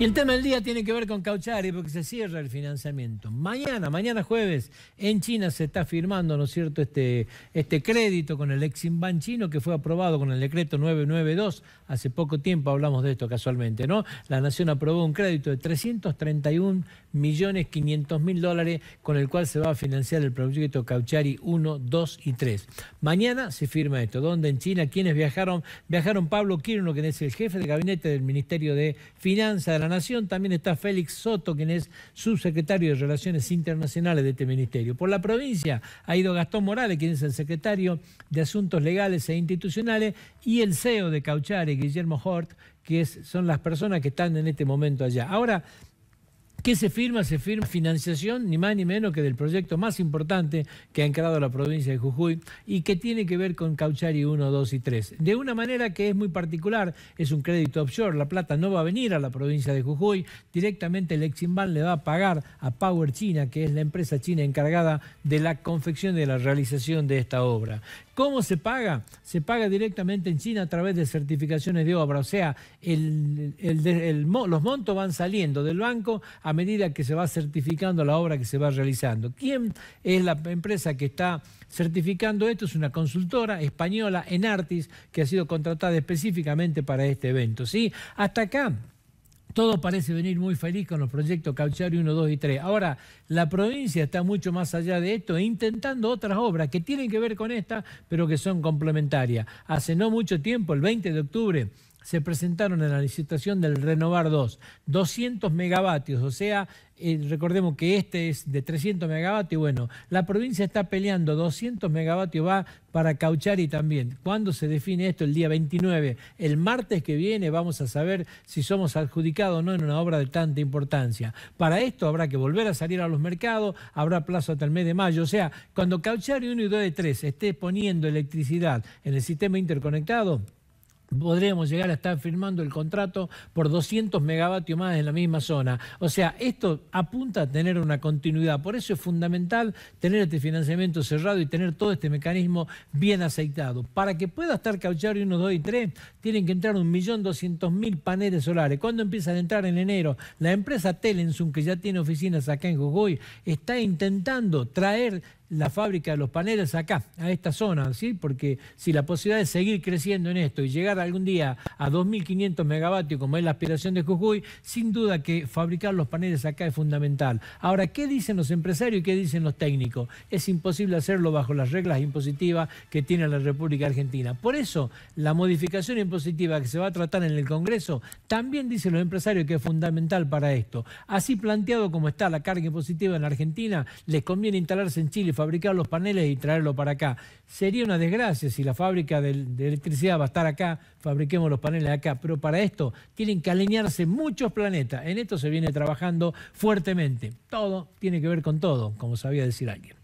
Y el tema del día tiene que ver con Cauchari, porque se cierra el financiamiento. Mañana, mañana jueves, en China se está firmando, ¿no es cierto?, este, este crédito con el Eximban chino que fue aprobado con el decreto 992. Hace poco tiempo hablamos de esto casualmente, ¿no? La nación aprobó un crédito de 331.500.000 dólares con el cual se va a financiar el proyecto Cauchari 1, 2 y 3. Mañana se firma esto, ¿Dónde? en China ¿Quiénes viajaron, viajaron Pablo Quirno, que es el jefe de gabinete del Ministerio de Finanzas de la Nación, también está Félix Soto, quien es subsecretario de Relaciones Internacionales de este ministerio. Por la provincia ha ido Gastón Morales, quien es el secretario de Asuntos Legales e Institucionales, y el CEO de Cauchare, Guillermo Hort, que son las personas que están en este momento allá. Ahora, ¿Qué se firma? Se firma financiación, ni más ni menos que del proyecto más importante que ha encarado la provincia de Jujuy y que tiene que ver con Cauchari 1, 2 y 3. De una manera que es muy particular, es un crédito offshore. La plata no va a venir a la provincia de Jujuy, directamente el Eximban le va a pagar a Power China, que es la empresa china encargada de la confección y de la realización de esta obra. ¿Cómo se paga? Se paga directamente en China a través de certificaciones de obra, o sea, los montos van saliendo del banco a medida que se va certificando la obra que se va realizando. ¿Quién es la empresa que está certificando esto? Es una consultora española, Enartis, que ha sido contratada específicamente para este evento. ¿sí? Hasta acá todo parece venir muy feliz con los proyectos Cauchari 1, 2 y 3. Ahora, la provincia está mucho más allá de esto, intentando otras obras que tienen que ver con esta, pero que son complementarias. Hace no mucho tiempo, el 20 de octubre, se presentaron en la licitación del Renovar 2, 200 megavatios, o sea, eh, recordemos que este es de 300 megavatios, bueno, la provincia está peleando 200 megavatios, va para Cauchari también. ¿Cuándo se define esto? El día 29, el martes que viene vamos a saber si somos adjudicados o no en una obra de tanta importancia. Para esto habrá que volver a salir a los mercados, habrá plazo hasta el mes de mayo, o sea, cuando Cauchari 1 y 2 de 3 esté poniendo electricidad en el sistema interconectado, podríamos llegar a estar firmando el contrato por 200 megavatios más en la misma zona. O sea, esto apunta a tener una continuidad. Por eso es fundamental tener este financiamiento cerrado y tener todo este mecanismo bien aceitado. Para que pueda estar Cauchari 1, 2 y 3, tienen que entrar 1.200.000 paneles solares. Cuando empiezan a entrar? En enero. La empresa Telensum, que ya tiene oficinas acá en Jujuy, está intentando traer la fábrica de los paneles acá, a esta zona, ¿sí? porque si la posibilidad de seguir creciendo en esto y llegar algún día a 2.500 megavatios, como es la aspiración de Jujuy, sin duda que fabricar los paneles acá es fundamental. Ahora, ¿qué dicen los empresarios y qué dicen los técnicos? Es imposible hacerlo bajo las reglas impositivas que tiene la República Argentina. Por eso, la modificación impositiva que se va a tratar en el Congreso también dicen los empresarios que es fundamental para esto. Así planteado como está la carga impositiva en la Argentina, les conviene instalarse en Chile fabricar los paneles y traerlo para acá. Sería una desgracia si la fábrica de, electricidad va a estar acá, fabriquemos los paneles acá, pero para esto tienen que alinearse muchos planetas. En esto se viene trabajando fuertemente. Todo tiene que ver con todo, como sabía decir alguien.